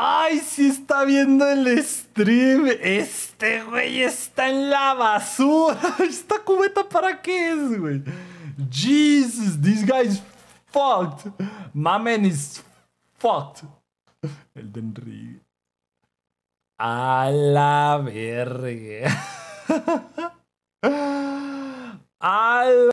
¡Ay, si está viendo el stream! Este güey está en la basura. ¿Esta cubeta para qué es, güey? Jesus, this is fucked. man is fucked. El de Enrique. A la verga. A la